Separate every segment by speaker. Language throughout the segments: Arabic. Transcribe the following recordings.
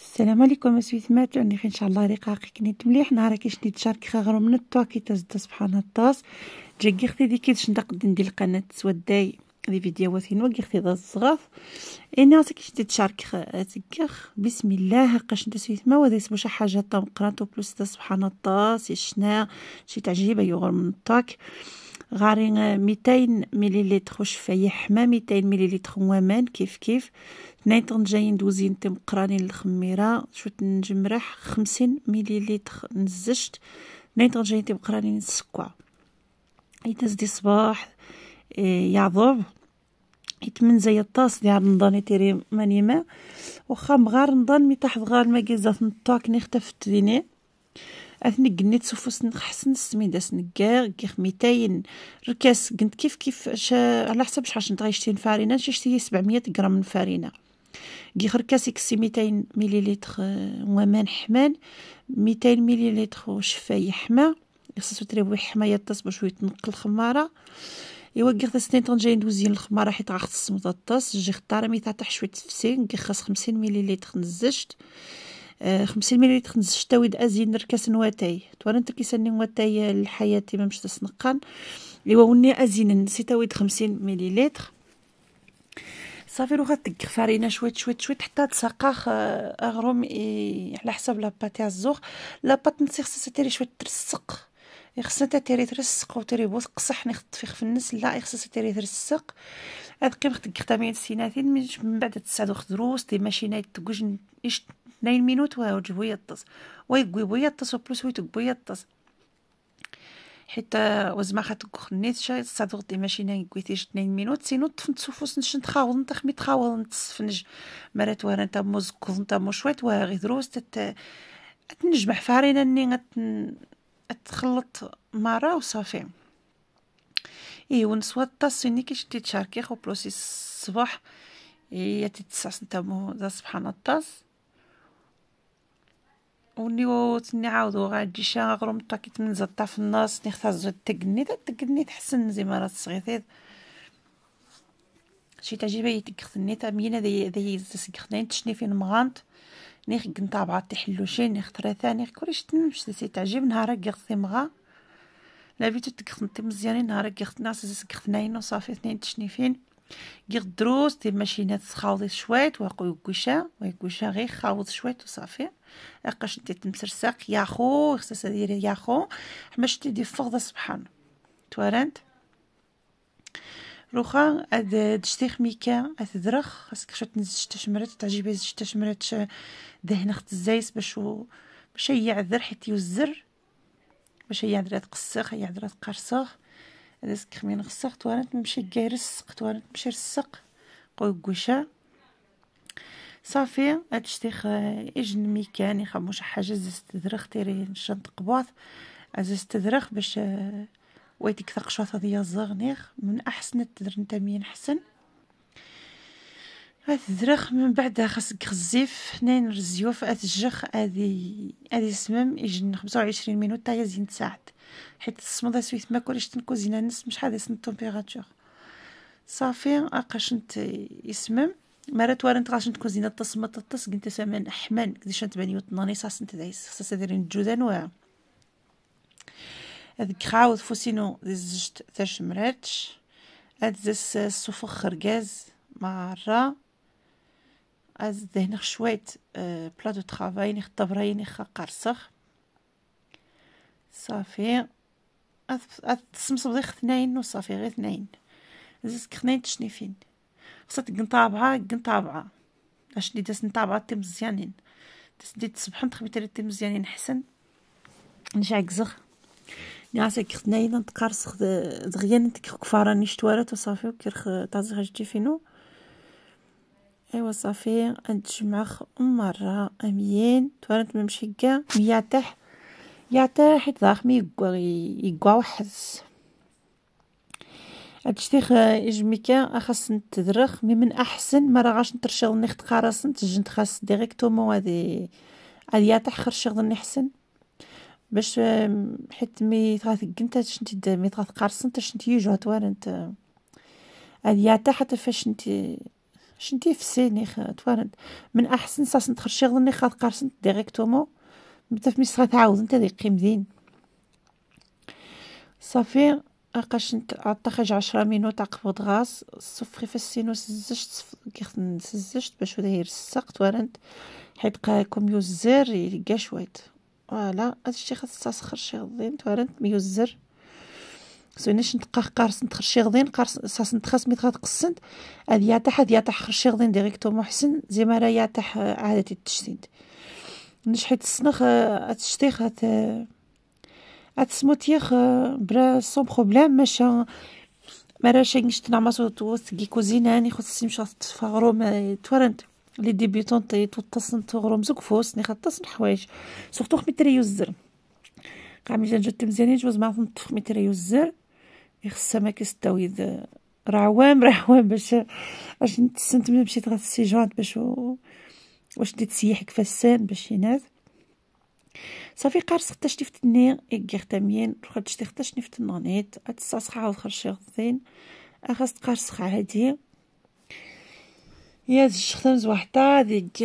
Speaker 1: السلام عليكم سويتمات راني ان شاء الله رقاقي كنت مليح نهارك شني تشارك خغرو من التوكي تزد سبحان الطاس جاكي دي كي باش نقد ندير القناه سوداي لي فيديوهات نوقي اختي ذا الصغاف انا كيش تشارك تكخ بسم الله قاش ندير سويت ما وذا يسمو شي حاجه طم قرانتو بلوس سبحان الطاس شنا شي تعجيبه يغر من الطاك غاري 200 مليليتر وشفاية حما 200 مليليتر وامان كيف كيف ثنين طنجين دوزين تم قرانين الخميرة شو تنجمرح 50 مليليتر نزشت ثنين طنجين تم قرانين السكوة يتنز دي صباح آه، يعضب يتمن زي الطاس ديال نضاني تيري ماني ما وخام مغار نضان مي غار ما جيزة نطاك نختفت ديني اثني قنيت سوفوس نحسن داس نكار كيخ ميتين ركاس قنت كيف كيف شا على حسب شحال شنت غيشتي نفارينة شتي سبعمية غرام من الفارينة كيخ ركاس يكسي ميتين مليليتر ومان آه، حمان ميتين مليليتر وشفاي حما خصو حما يطاس باش شوية تنقل الخمارة إوا كيخ خصني سنين طنجي ندوزين الخمارة حيت غاخص الصمت جي ختارة ميتا تاع شوية تفسين كيخ خاص خمسين مليليتر نزجت خمسين مليلتر خنز شتاويد أزين ركاس واتاي توانت كيساني واتاي الحياة ما مش تسنقان إوا وني أزين نسيتاويد خمسين مليلتر صافي لو غتدك فرينة شويت شويت شويت حتى تسقاخ آه، أغرم على حساب لاباتي تاع الزوق لاباط نسي خصها تيري شويت ترسق خصها تيري ترسق وتيري بوس قصح نخطفي في النس لا خصها تيري ترسق هاد قيم خدك ختامين سيناتين من بعد تسعد وخدروس دي ماشينات تقوج إيش 2 مينوت ويجيبو يطس ويقويبو يطس وبلوس ويتقبو يطس حيت وزما خاتكخ نيت شاي صادق دي ماشي نان كويتيش 2 مينوت سينو تفنت تسوفوس نشن تخاوض نتا خمي تخاوض نتسفنج مرات ورا نتا موز نتا مو شويت وا غي دروس تت تنجمع فارينا ني تخلط و وصافي اي ونسوا الطاسيني كي شتي تشاركي خو بلوسي الصباح هي تتسع نتا مو سبحان الطاس ونيو عاودو غادي شاغرو طاكيت من زطا في النص ني خصها زوج تقني تقني تحسن ما راه صغيتي شي تعجبه يتكخني تا مينا دي دي تسكخني تشني فين مغانت نيخ قنطا بعض تحلوشي نيخ ثلاثة نيخ كلش تنمش سي تعجب نهار قيختي مغا لا بيتو تكخنتي مزيانين نهار قيختنا سي سكخناين وصافي اثنين تشني فين كيغدروز ديال الماشينات تخاوضي شويط وكوشا وكوشا غير خاوض شويط وصافي هاكا تمسرسق يا ياخو خصها ديري ياخو حما شتي دي فوق سبحان توارنت روخا دشتي تشتيخ ميكا تدرخ خاصك شو تنزل شتا شمرات تعجبي شتا شمرات دهن خت الزايس باش باش يعذر حيت يوزر باش يعذر تقصخ يعذر تقرصخ هذا سكخ من غسق نمشي تمشي سق السق نمشي تمشي قوي قوكوشا صافي هاد الشتيخ اجن ميكان يخمو حاجه زازت تدرخ تيري شنط قباط زاز تدرخ باش آه، ويتك ثقشوط هذه الزغنيخ من احسن التدر نتا مين حسن هاد من بعدها خاصك خزيف حنين الزيوف اتجخ هذه هذه السمم يجن 25 مينوت حتى زين تساعد حيت الصمد سويت ما كلش تنكوزينا نص مش حادي سن التمبيراتور صافي اقاشنت يسمم مرات وارنت غاش تكوزينا الطس ما تطس قلت سامان احمان كديش تباني وطناني صاص انت دايس خاص دايرين الجودان و هذا خاوض فوسينو دي زجت تاش هذا هاد الصفخ خرقاز از ذهن شويت بلا اه، دو طرافاي نخ طبراي نخ قرصخ صافي اذ تسمصب و اثنين وصافي غير اثنين زدت كخنين تشنيفين خصها تقنطابعة قنطابعة اش دي داس نطابعة تي مزيانين داس دي نتخبي تالي تي مزيانين حسن نجعك زغ نعسك خنين نتقرص دغيان نتك كفارا نشتوارت وصافي وكرخ تازخ جدي فينو ايوا صافي نتجمع مرة اميين تورنت نمشي كاع يطيح يطيح حيت ضخمي يقوا وحز التشتيخ آه، يجميكا خاص نتدرخ مي من احسن ما راغاش نترشغل نخت قراص نتجن خاص ديريكتومون هادي هادي يطيح شغل نحسن باش آه، حيت مي تغاث قنت شنتي مي تغاث قارص نتا شنتي يجو توارنت آه، هادي يعطي حتى فاش نتي شدي في سيني توارد من احسن ساس شغل ني خاط قارسن ديريكتومون بدا في مصر تعاود انت ديك زين صافي اقاش اتخرج 10 مينوت عقب غاز صفري في السينوس سزجت كيخن سزجت باش ولا يرسق توارد حيت قاكم يوزر يلقى شويت فوالا هادشي خاص تسخر خرشي غضين توارد ميوزر سنش نتقخ قارسنت خرشيغدين قارس ميت غاد تقسنت هاد ياتح هاد ياتح خرشيغدين ديريكتو محسن زي ما راه ياتح آه، عادة التجسيد نشحت السنخ اتشتيخ آه، ات اتسموتيخ آه، برا سون بروبلام ماشا مرا شنش تنعمسو توس كي كوزيناني سي مشا تفاغرو ما تورنت لي ديبيتون تي توتصن تغرم فوس ني خطص حوايج سورتو خمي تريو الزر قامي جات مزيانين جوز معهم تخمي تريو الزر يخصها ما كيصداو اذا راه عوام راه عوام باش اش نتسنت من مشيت غاد السيجونت باش واش ديت تسيح كفاش باش يناد صافي قارص خطاش تفتني اكير تامين خرجت شنيفت نفتنانيت هاد الصاص صحا وخر شي غزين اخاص قارص عادي يا الشخدم زوحطا هذيك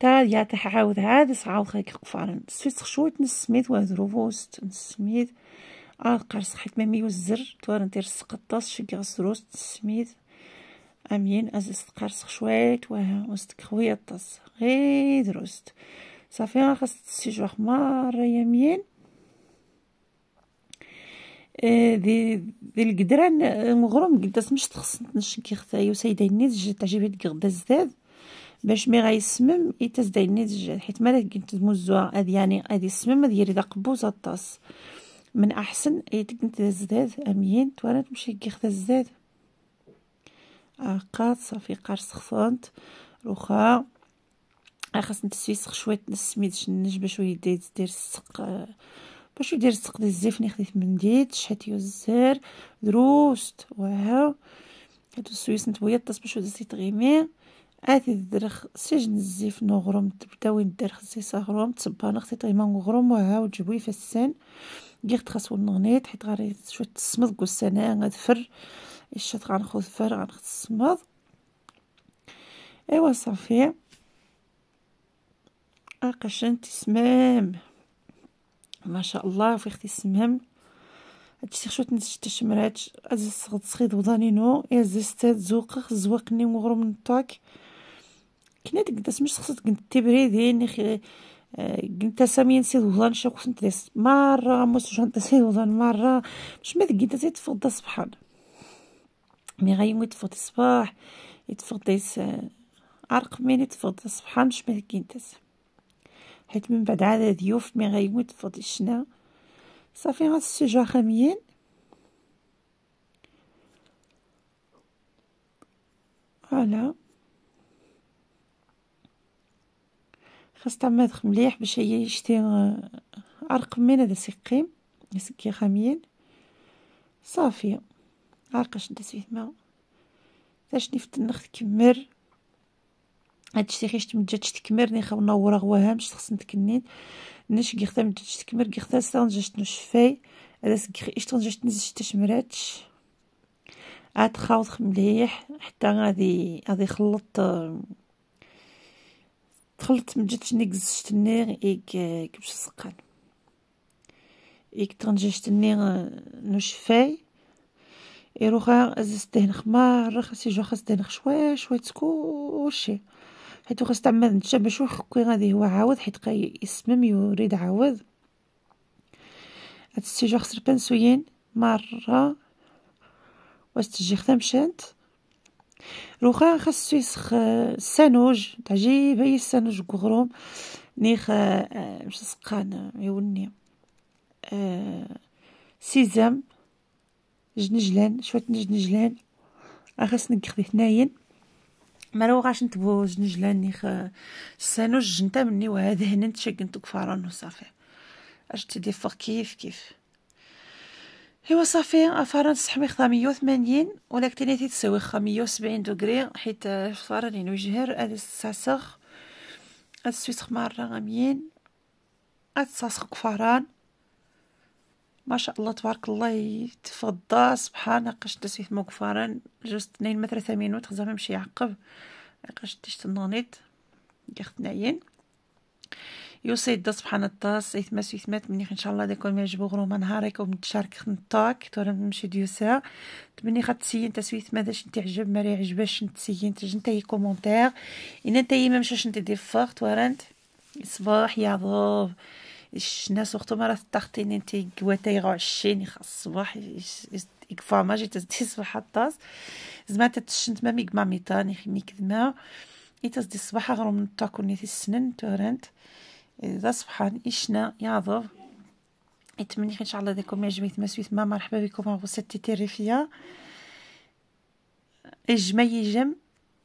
Speaker 1: تا يا تحاود هذا صعاو خيك قفارن سويت خشوت نسميت وهذ روفوست نسميت القرص آه، حيت ما ميوزر توار ندير السقطاس شقي غسروس تسميد امين ازست قرص شويه وها وست خويا الطاس غير روست صافي خاص تسيجو حمار مره يمين دي آه، دي القدران آه، مغروم قداس مش تخص نشكي ختاي وسيدة النيت جات تعجبني تقغدا الزاد باش مي غيسمم يتزدا النيت جات حيت مالا كنت تمزوها هادي يعني هادي السمم هادي يريد قبوزه الطاس من أحسن أيدك الزداد امين توانا تمشي كيخ الزداد أقات آه، صافي قارص خصنت روخا آه، خاص نتسويسخ شوية نسميد النج باش يدير دير السق باش يدير السق ديال الزيفني خديت منديل شحاتيو الزهر دروست واو هادو السويس نتبيض باش دزيت غيمي آتي الدرخ سجن الزيف نغرم تبدا وين الدرخ زي صغرم تصبانا خصيت غيما نغرم وهاو تجبوي في السن قلت خاصو النغنيت حيت غادي شويه تسمض قلت انا غنفر الشات غنخوذ فر غناخذ السمض إوا صافي اقشن تسمام ما شاء الله في ختي السمام هادشي خشوت شتا شمرات ازيز صغد صغيد وضانينو يا تزوقخ زوقخ زوقني مغرم نطاك كنا ديك داس مش خصك تبريدي خي قلت سامين سيد وظان شاكو سنتريس مرة موس جانتا سيد وظان مرة مش ماذا قلت سيد فوق سبحان مي غايم يتفوق صباح يتفوق ديس عرق مين يتفوق سبحان مش ماذا قلت حيت من بعد عاد ضيوف مي غايم يتفوق الشنا صافي غاس السجا خاميين فوالا خاص تعمدخ مليح باش هي يشتي آه، من هذا سقيم يسكي خاميين صافي عرقش ندس فيه ما نفت فتنخت كمر هادشي خيش تمجاتش تكمر ني خاو نورا غواها مش تخصن تكنين نش كي خدام تكمر كي خدام سان جاش نشفاي هذا سكي اش تنجاش تنزش تشمراتش عاد خاوض مليح حتى غادي غادي يخلط آه، دخلت مجتني قزشتني إيك كبش سقان إيك تغنجشتني آه، نشفاي إيروخا دهن خمار رخ سيجو خاص دهن شوي شوي تكوشي حيت خاص تعمل نتشابه شو حكي غادي هو عاود حيت قاي يسمم يريد عاود هاد السيجو خسر بنسوين مرة واش تجي خدام شانت روخا خاصو يسخ السانوج تعجيب هي السانوج كغروم نيخ مش سقان يوني سيزام جنجلان شوية جنجلان أخص نكخ به هنايا ما لو غاش نتبو جنجلان نيخ السانوج جنتا مني وهذا هنا نتشقن تكفارون وصافي اش تدي كيف كيف إوا صافي الفرن تسحمي خدا مية وثمانين ولكن تساوي خا مية وسبعين دوكري حيت الفرن ينوجهر هاد الساسخ هاد سويسخ مارة غاميين هاد الساسخ كفران ما شاء الله تبارك الله يتفضى سبحان قاش داس مو مكفران جوز تنين متر ثمين وتخزا ممشي يعقب قاش ديش تنغنيت ياخد نعين الطاس تصبح ما إثماس إثمات منيخ إن شاء الله داكم يعجبو غروما نهارك تشارك خنطاك تورم نمشي ديوسا تمني خا تسين تسويت ماذا شنت تعجب ما يعجبش نتسين تجي تاي كومونتير إن تاي ما مشاش انت دي فورت ورانت صباح يا ضوب الناس وقتهم راه تاختين انت كواتا عشين خاص الصباح ما جيت صباح الطاس زعما تتشنت ما ميك مامي تاني ميك دما اي تصدي الصباح غرو من تاكوني في السنن تورنت اذا سبحان إشنا يعظف نتمنى ان شاء الله ديكم يعجبك تمسويت ما مرحبا بكم غوستي تيريفيا جمي جم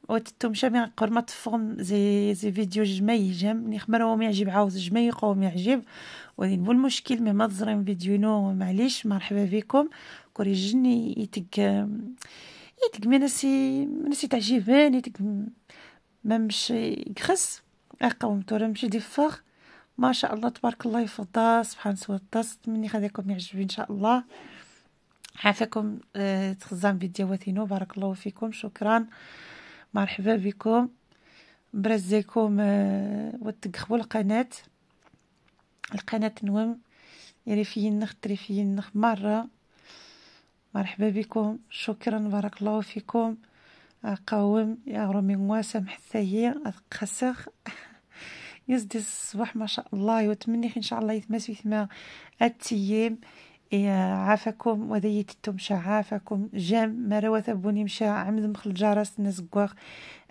Speaker 1: وتتم شامي قرمة فهم زي زي فيديو جمي جم نخمر وما يعجب عاوز جمي قوم يعجب بو المشكل ما مظرم فيديو نو معليش مرحبا بكم كوري جني يتك يتك منسي منسي تعجبان يتك ممشي يخس اقوم تورمشي مشي ديفاغ ما شاء الله تبارك الله يفضى سبحان سوى الدست مني خذيكم يعجبين ان شاء الله عافاكم آه تخزان بديواتينو بارك الله فيكم شكرا مرحبا بكم برزيكم آه وتقخبوا القناة القناة نوم يريفيين يعني نخ تريفيين نخ مرة مرحبا بكم شكرا بارك الله فيكم قوم يا رومي مواسم حسيه اتقسخ يزدي الصباح ما شاء الله يتمني ان شاء الله يتمس في ثما التيام إيه، عافاكم وذيتتم عافاكم جام مروة بوني مشا عمد مخل جارس نزقوغ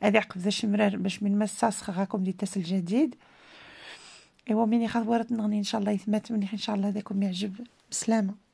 Speaker 1: هذه عقب ذا شمرار باش من مسا سخغاكم دي تسل جديد ايوا مني خاطبورت نغني ان شاء الله يثمات مني ان شاء الله ذاكم يعجب بسلامه